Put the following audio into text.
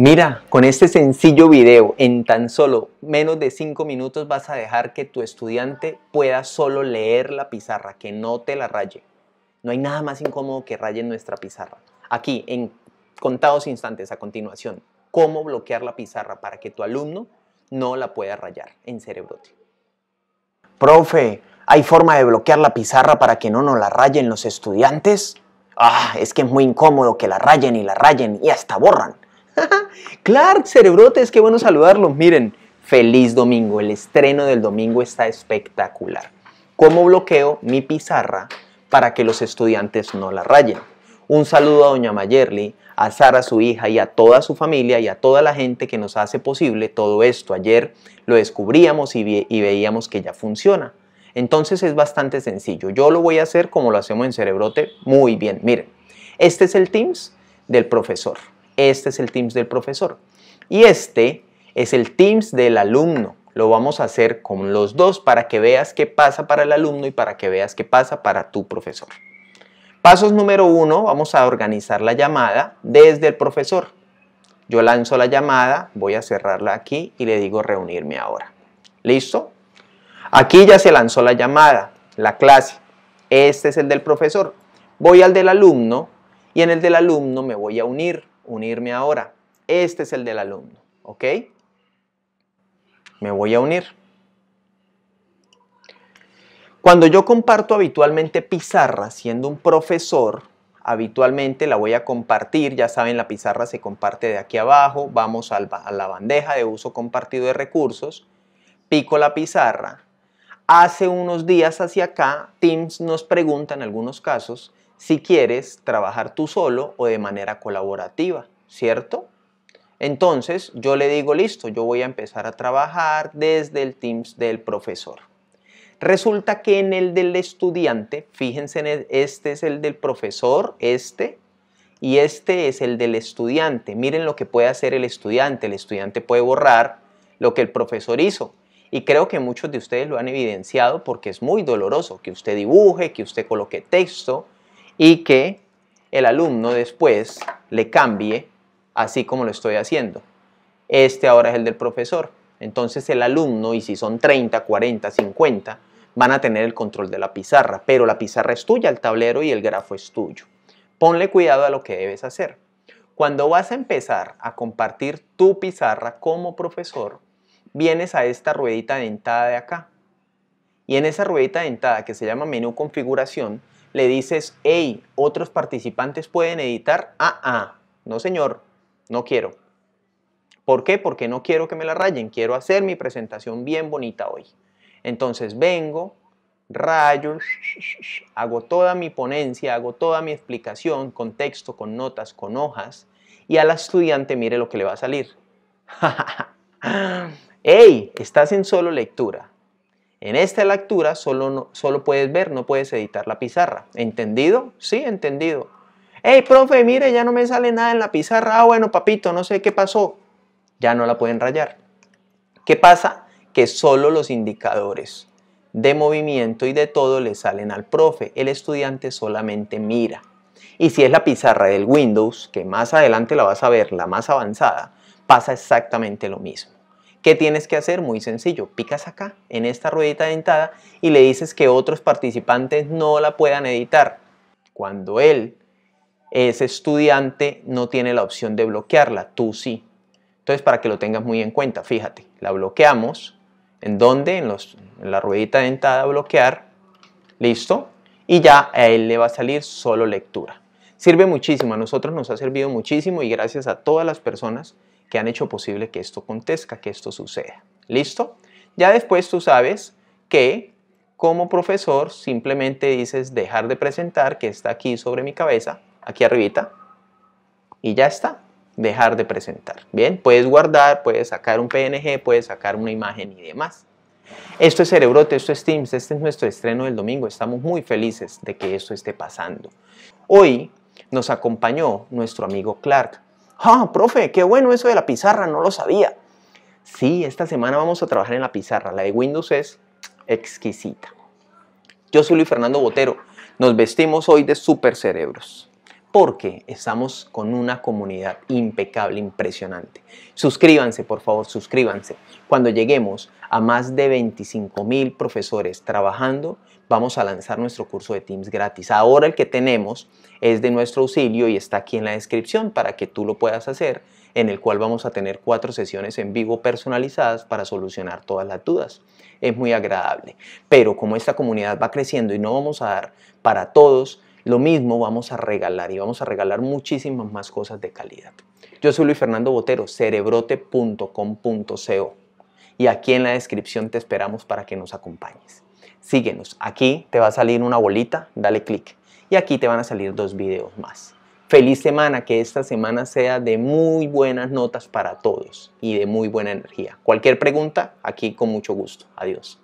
Mira, con este sencillo video, en tan solo menos de 5 minutos vas a dejar que tu estudiante pueda solo leer la pizarra, que no te la raye. No hay nada más incómodo que rayen nuestra pizarra. Aquí, en contados instantes, a continuación, cómo bloquear la pizarra para que tu alumno no la pueda rayar en Cerebrote. Profe, ¿hay forma de bloquear la pizarra para que no nos la rayen los estudiantes? Ah, es que es muy incómodo que la rayen y la rayen y hasta borran. Clark, cerebrotes, que bueno saludarlos. Miren, feliz domingo. El estreno del domingo está espectacular. ¿Cómo bloqueo mi pizarra para que los estudiantes no la rayen? Un saludo a doña Mayerly, a Sara, su hija, y a toda su familia y a toda la gente que nos hace posible todo esto. Ayer lo descubríamos y veíamos que ya funciona. Entonces es bastante sencillo. Yo lo voy a hacer como lo hacemos en Cerebrote muy bien. Miren, este es el Teams del profesor. Este es el Teams del profesor. Y este es el Teams del alumno. Lo vamos a hacer con los dos para que veas qué pasa para el alumno y para que veas qué pasa para tu profesor. Pasos número uno, vamos a organizar la llamada desde el profesor. Yo lanzo la llamada, voy a cerrarla aquí y le digo reunirme ahora. ¿Listo? Aquí ya se lanzó la llamada, la clase. Este es el del profesor. Voy al del alumno y en el del alumno me voy a unir unirme ahora. Este es el del alumno, ¿ok? Me voy a unir. Cuando yo comparto habitualmente pizarra siendo un profesor, habitualmente la voy a compartir, ya saben la pizarra se comparte de aquí abajo, vamos a la bandeja de uso compartido de recursos, pico la pizarra. Hace unos días hacia acá, Teams nos pregunta en algunos casos si quieres trabajar tú solo o de manera colaborativa, ¿cierto? Entonces yo le digo, listo, yo voy a empezar a trabajar desde el Teams del profesor. Resulta que en el del estudiante, fíjense, este es el del profesor, este, y este es el del estudiante. Miren lo que puede hacer el estudiante. El estudiante puede borrar lo que el profesor hizo. Y creo que muchos de ustedes lo han evidenciado porque es muy doloroso que usted dibuje, que usted coloque texto, y que el alumno después le cambie así como lo estoy haciendo. Este ahora es el del profesor. Entonces el alumno, y si son 30, 40, 50, van a tener el control de la pizarra, pero la pizarra es tuya, el tablero y el grafo es tuyo. Ponle cuidado a lo que debes hacer. Cuando vas a empezar a compartir tu pizarra como profesor, vienes a esta ruedita dentada de acá. Y en esa ruedita dentada que se llama menú configuración, le dices, hey, otros participantes pueden editar, ah, ah, no señor, no quiero. ¿Por qué? Porque no quiero que me la rayen, quiero hacer mi presentación bien bonita hoy. Entonces vengo, rayo, hago toda mi ponencia, hago toda mi explicación con texto, con notas, con hojas, y al estudiante mire lo que le va a salir. ¡Ey! Estás en solo lectura. En esta lectura solo, solo puedes ver, no puedes editar la pizarra. ¿Entendido? Sí, entendido. Hey, profe, mire, ya no me sale nada en la pizarra. Ah, bueno, papito, no sé qué pasó. Ya no la pueden rayar. ¿Qué pasa? Que solo los indicadores de movimiento y de todo le salen al profe. El estudiante solamente mira. Y si es la pizarra del Windows, que más adelante la vas a ver, la más avanzada, pasa exactamente lo mismo. ¿Qué tienes que hacer? Muy sencillo, picas acá, en esta ruedita dentada y le dices que otros participantes no la puedan editar. Cuando él, es estudiante, no tiene la opción de bloquearla, tú sí. Entonces, para que lo tengas muy en cuenta, fíjate, la bloqueamos, ¿en dónde? En, los, en la ruedita dentada bloquear, listo, y ya a él le va a salir solo lectura. Sirve muchísimo, a nosotros nos ha servido muchísimo y gracias a todas las personas que han hecho posible que esto acontezca, que esto suceda. ¿Listo? Ya después tú sabes que como profesor simplemente dices dejar de presentar, que está aquí sobre mi cabeza, aquí arribita, y ya está, dejar de presentar. Bien, puedes guardar, puedes sacar un PNG, puedes sacar una imagen y demás. Esto es Cerebrote, esto es Teams, este es nuestro estreno del domingo, estamos muy felices de que esto esté pasando. Hoy nos acompañó nuestro amigo Clark ¡Ah, profe, qué bueno eso de la pizarra! No lo sabía. Sí, esta semana vamos a trabajar en la pizarra. La de Windows es exquisita. Yo soy Luis Fernando Botero. Nos vestimos hoy de super cerebros porque estamos con una comunidad impecable, impresionante. Suscríbanse, por favor, suscríbanse. Cuando lleguemos a más de 25 mil profesores trabajando, vamos a lanzar nuestro curso de Teams gratis. Ahora el que tenemos es de nuestro auxilio y está aquí en la descripción para que tú lo puedas hacer, en el cual vamos a tener cuatro sesiones en vivo personalizadas para solucionar todas las dudas. Es muy agradable. Pero como esta comunidad va creciendo y no vamos a dar para todos, lo mismo vamos a regalar y vamos a regalar muchísimas más cosas de calidad. Yo soy Luis Fernando Botero, cerebrote.com.co y aquí en la descripción te esperamos para que nos acompañes. Síguenos, aquí te va a salir una bolita, dale clic y aquí te van a salir dos videos más. Feliz semana, que esta semana sea de muy buenas notas para todos y de muy buena energía. Cualquier pregunta, aquí con mucho gusto. Adiós.